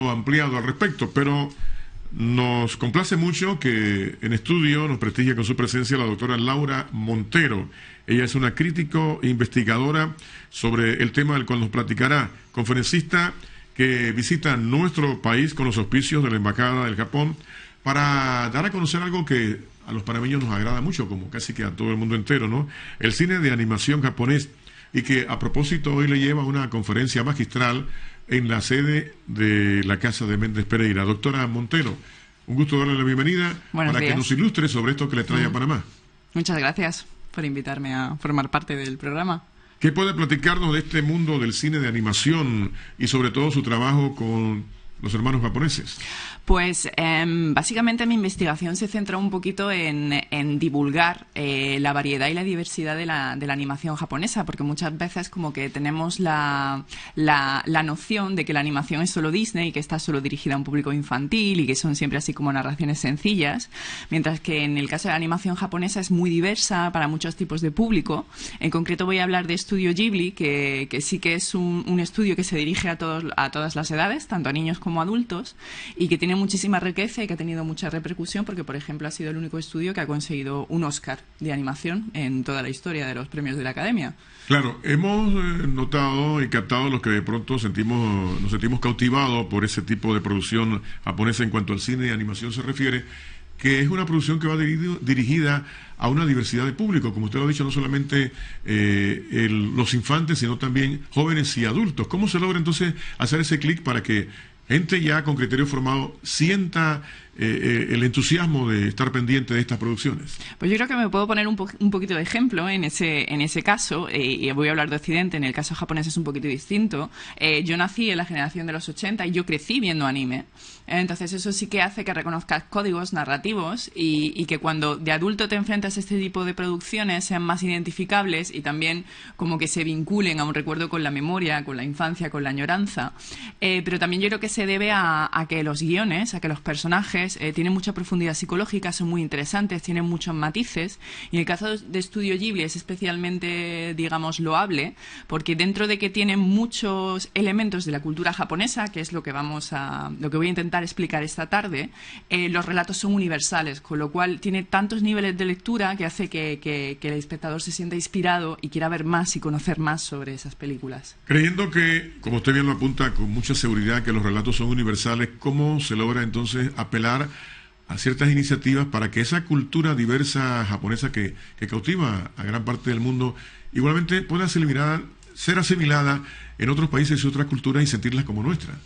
ampliado al respecto, pero nos complace mucho que en estudio nos prestigie con su presencia la doctora Laura Montero. Ella es una crítico e investigadora sobre el tema del cual nos platicará, conferencista que visita nuestro país con los auspicios de la Embajada del Japón para dar a conocer algo que a los panameños nos agrada mucho, como casi que a todo el mundo entero, ¿no? El cine de animación japonés y que a propósito hoy le lleva una conferencia magistral en la sede de la Casa de Méndez Pereira. Doctora Montero, un gusto darle la bienvenida para que nos ilustre sobre esto que le trae a mm. Panamá. Muchas gracias por invitarme a formar parte del programa. ¿Qué puede platicarnos de este mundo del cine de animación y sobre todo su trabajo con los hermanos japoneses? Pues em, básicamente mi investigación se centra un poquito en, divulgar eh, la variedad y la diversidad de la, animación japonesa, porque muchas veces como que tenemos la, la, noción de que la animación es solo Disney, que está solo dirigida a un público infantil y que son siempre así como narraciones sencillas, mientras que en el caso de la animación japonesa es muy diversa para muchos tipos de público. En concreto voy a hablar de Estudio Ghibli, que, sí que es un, un, estudio que se dirige a, todos, a todas las edades, tanto a niños como como adultos y que tiene muchísima riqueza y que ha tenido mucha repercusión porque, por ejemplo, ha sido el único estudio que ha conseguido un Oscar de animación en toda la historia de los premios de la Academia. Claro, hemos eh, notado y captado los que de pronto sentimos, nos sentimos cautivados por ese tipo de producción japonesa en cuanto al cine y animación se refiere que es una producción que va dirigida a una diversidad de público, como usted lo ha dicho, no solamente eh, los infantes, sino también jóvenes y adultos. ¿Cómo se logra entonces hacer ese clic para que Gente ya con criterio formado sienta eh, eh, el entusiasmo de estar pendiente de estas producciones. Pues yo creo que me puedo poner un, poquito de ejemplo en ese, en ese caso, eh, y voy a hablar de Occidente, en el caso japonés es un poquito distinto. yo nací en la generación de los 80 y yo crecí viendo anime. Entonces eso sí que hace que reconozcas códigos narrativos y, que cuando de adulto te enfrentas a este tipo de producciones sean más identificables y también como que se vinculen a un recuerdo con la memoria, con la infancia, con la añoranza. pero también yo creo que se debe a que los guiones, a que los personajes, eh, tienen mucha profundidad psicológica, son muy interesantes, tienen muchos matices. Y en el caso de Estudio Ghibli es especialmente, digamos, loable, porque dentro de que tienen muchos elementos de la cultura japonesa, que es lo que vamos a, lo que voy a intentar explicar esta tarde, eh, los relatos son universales, con lo cual tiene tantos niveles de lectura que hace que, que el espectador se sienta inspirado y quiera ver más y conocer más sobre esas películas. Creyendo que, como usted bien lo apunta con mucha seguridad, que los relatos son universales, ¿cómo se logra entonces apelar a ciertas iniciativas para que esa cultura diversa japonesa que, cautiva a gran parte del mundo igualmente pueda ser asimilada en otros países y otras culturas y sentirlas como nuestras?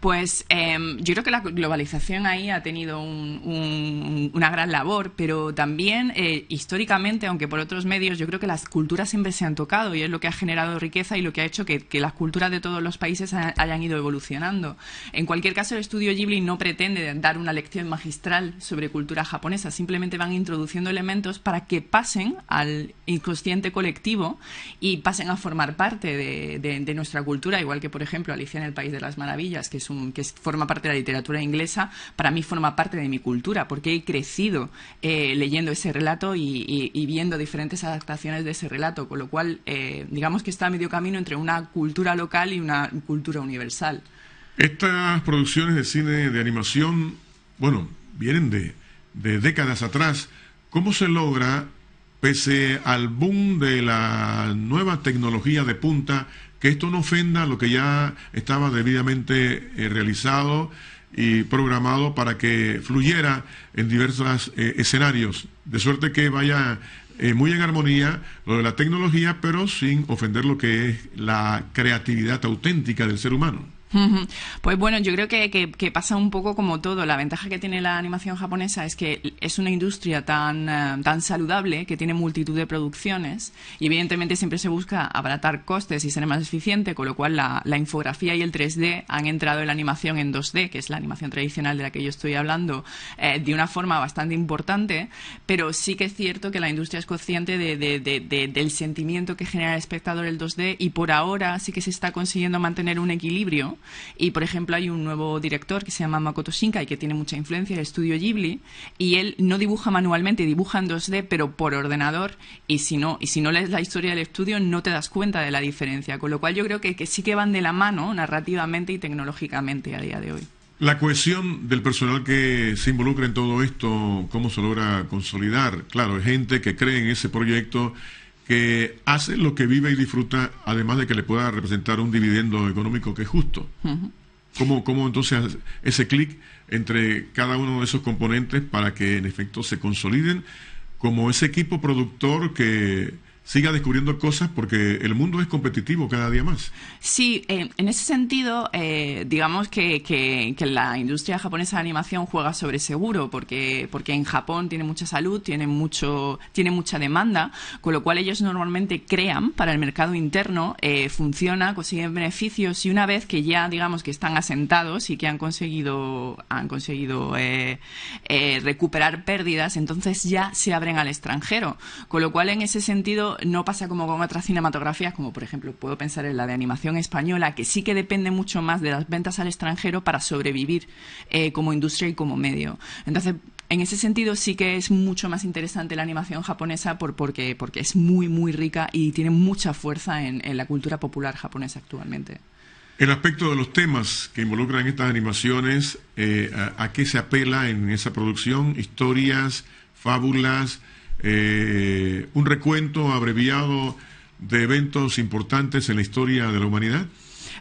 Pues em, yo creo que la globalización ahí ha tenido una gran labor, pero también eh, históricamente, aunque por otros medios, yo creo que las culturas siempre se han tocado y es lo que ha generado riqueza y lo que ha hecho que, las culturas de todos los países hayan ido evolucionando. En cualquier caso, el estudio Ghibli no pretende dar una lección magistral sobre cultura japonesa, simplemente van introduciendo elementos para que pasen al inconsciente colectivo y pasen a formar parte de, de, de nuestra cultura, igual que, por ejemplo, Alicia en el País de las Maravillas, que, es un, que forma parte de la literatura inglesa, para mí forma parte de mi cultura, porque he crecido eh, leyendo ese relato y, viendo diferentes adaptaciones de ese relato, con lo cual, eh, digamos que está a medio camino entre una cultura local y una cultura universal. Estas producciones de cine de animación, bueno, vienen de, de décadas atrás. ¿Cómo se logra pese al boom de la nueva tecnología de punta que esto no ofenda lo que ya estaba debidamente eh, realizado y programado para que fluyera en diversos eh, escenarios, de suerte que vaya eh, muy en armonía lo de la tecnología, pero sin ofender lo que es la creatividad auténtica del ser humano. Pues bueno, yo creo que, pasa un poco como todo. La ventaja que tiene la animación japonesa es que es una industria tan, eh, tan saludable que tiene multitud de producciones y evidentemente siempre se busca abaratar costes y ser más eficiente, con lo cual la, infografía y el 3D han entrado en la animación en 2D, que es la animación tradicional de la que yo estoy hablando, eh, de una forma bastante importante, pero sí que es cierto que la industria es consciente del sentimiento que genera el espectador el 2D y por ahora sí que se está consiguiendo mantener un equilibrio y, por ejemplo, hay un nuevo director que se llama Makoto Shinkai, que tiene mucha influencia el estudio Ghibli, y él no dibuja manualmente, dibuja en 2D, pero por ordenador, y si no, y si no lees la historia del estudio, no te das cuenta de la diferencia. Con lo cual yo creo que, que sí que van de la mano narrativamente y tecnológicamente a día de hoy. La cohesión del personal que se involucra en todo esto, ¿cómo se logra consolidar? Claro, hay gente que cree en ese proyecto que hace lo que vive y disfruta, además de que le pueda representar un dividendo económico que es justo. ¿Cómo, ¿Cómo, entonces ese clic entre cada uno de esos componentes para que en efecto se consoliden como ese equipo productor que siga descubriendo cosas porque el mundo es competitivo cada día más. Sí, eh, en ese sentido, eh, digamos que, que, la industria japonesa de animación juega sobre seguro porque, porque en Japón tiene mucha salud, tiene, mucho, tiene mucha demanda, con lo cual ellos normalmente crean para el mercado interno, eh, funciona, consiguen beneficios y una vez que ya digamos que están asentados y que han conseguido, han conseguido recuperar pérdidas, entonces ya se abren al extranjero. Con lo cual en ese sentido no pasa como con otras cinematografías, como por ejemplo puedo pensar en la de animación española, que sí que depende mucho más de las ventas al extranjero para sobrevivir eh, como industria y como medio. Entonces, en ese sentido sí que es mucho más interesante la animación japonesa porque, porque es muy, muy rica y tiene mucha fuerza en, la cultura popular japonesa actualmente. El aspecto de los temas que involucran estas animaciones, eh, a, qué se apela en esa producción? Historias, fábulas, eh, un recuento abreviado de eventos importantes en la historia de la humanidad?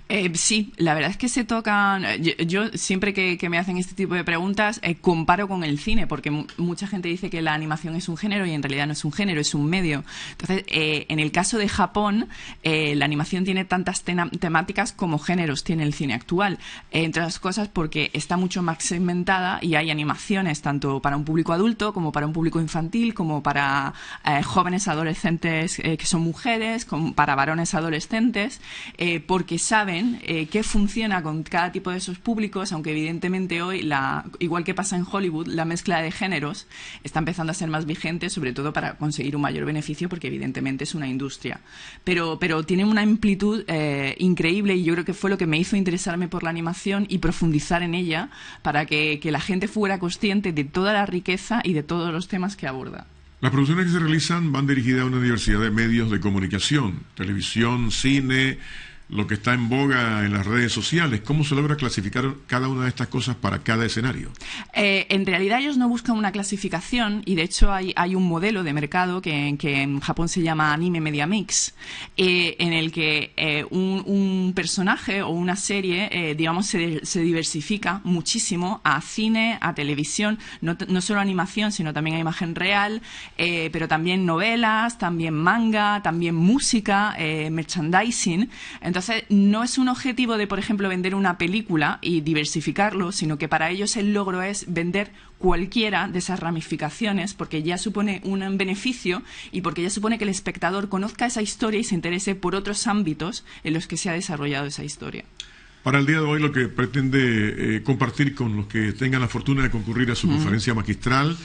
Eh, sí, la verdad es que se tocan. Eh, yo, siempre que, me hacen este tipo de preguntas eh, comparo con el cine, porque mucha gente dice que la animación es un género y en realidad no es un género, es un medio. Entonces, en el caso de Japón, la animación tiene tantas temáticas como géneros tiene el cine actual, entre otras cosas porque está mucho más segmentada y hay animaciones tanto para un público adulto como para un público infantil, como para jóvenes adolescentes que son mujeres, como para varones adolescentes, porque sabe saben eh, qué funciona con cada tipo de esos públicos, aunque evidentemente hoy, la, igual que pasa en Hollywood, la mezcla de géneros está empezando a ser más vigente, sobre todo para conseguir un mayor beneficio, porque evidentemente es una industria. Pero, pero tiene una amplitud eh, increíble y yo creo que fue lo que me hizo interesarme por la animación y profundizar en ella para que la gente fuera consciente de toda la riqueza y de todos los temas que aborda. Las producciones que se realizan van dirigidas a una diversidad de medios de comunicación, televisión, cine, lo que está en boga en las redes sociales. ¿Cómo se logra clasificar cada una de estas cosas para cada escenario? Eh, en realidad ellos no buscan una clasificación y de hecho hay, un modelo de mercado que, en Japón se llama Anime Media Mix, eh, en el que eh, un, personaje o una serie, digamos, se, diversifica muchísimo a cine, a televisión, no, no solo animación, sino también a imagen real, pero también novelas, también manga, también música, merchandising. Entonces, no es un objetivo de, por ejemplo, vender una película y diversificarlo, sino que para ellos el logro es vender cualquiera de esas ramificaciones porque ya supone un beneficio y porque ya supone que el espectador conozca esa historia y se interese por otros ámbitos en los que se ha desarrollado esa historia. Para el día de hoy lo que pretende eh, compartir con los que tengan la fortuna de concurrir a su conferencia magistral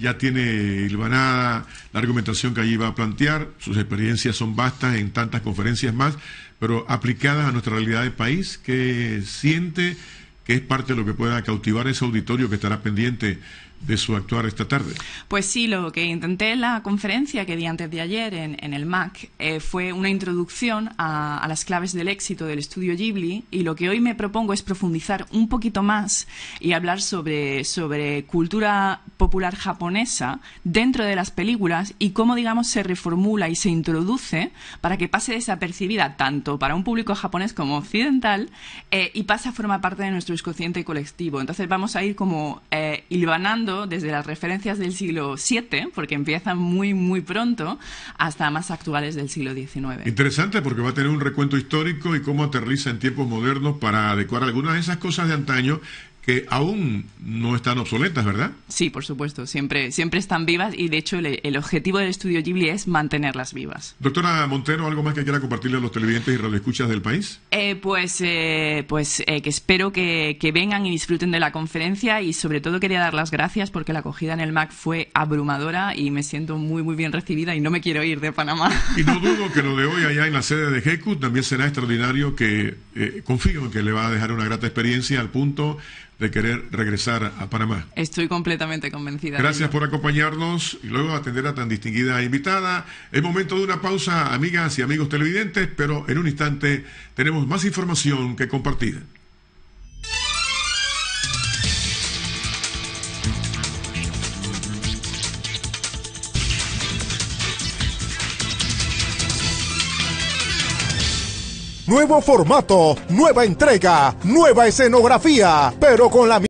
ya tiene hilvanada la argumentación que allí va a plantear, sus experiencias son vastas en tantas conferencias más, pero aplicadas a nuestra realidad de país, que siente que es parte de lo que pueda cautivar ese auditorio que estará pendiente de su actuar esta tarde. Pues sí, lo que intenté en la conferencia que di antes de ayer en, el MAC eh, fue una introducción a, las claves del éxito del estudio Ghibli y lo que hoy me propongo es profundizar un poquito más y hablar sobre, sobre cultura popular japonesa dentro de las películas y cómo, digamos, se reformula y se introduce para que pase desapercibida tanto para un público japonés como occidental eh, y pasa a formar parte de nuestro inconsciente colectivo. Entonces vamos a ir como eh, ...ilvanando desde las referencias del siglo VII, porque empiezan muy, muy pronto, hasta más actuales del siglo XIX. Interesante, porque va a tener un recuento histórico y cómo aterriza en tiempos modernos para adecuar algunas de esas cosas de antaño que aún no están obsoletas, ¿verdad? Sí, por supuesto, siempre, siempre están vivas y de hecho el, objetivo del estudio Ghibli es mantenerlas vivas. Doctora Montero, ¿algo más que quiera compartirle a los televidentes y radioescuchas del país? Eh, pues eh, pues eh, que espero que, vengan y disfruten de la conferencia y sobre todo quería dar las gracias porque la acogida en el MAC fue abrumadora y me siento muy muy bien recibida y no me quiero ir de Panamá. Y no dudo que lo de hoy allá en la sede de GECU también será extraordinario que confío que le va a dejar una grata experiencia al punto de querer regresar a Panamá. Estoy completamente convencida. Gracias por acompañarnos y luego atender a tan distinguida invitada. Es momento de una pausa, amigas y amigos televidentes, pero en un instante tenemos más información que compartir. Nuevo formato, nueva entrega, nueva escenografía, pero con la misma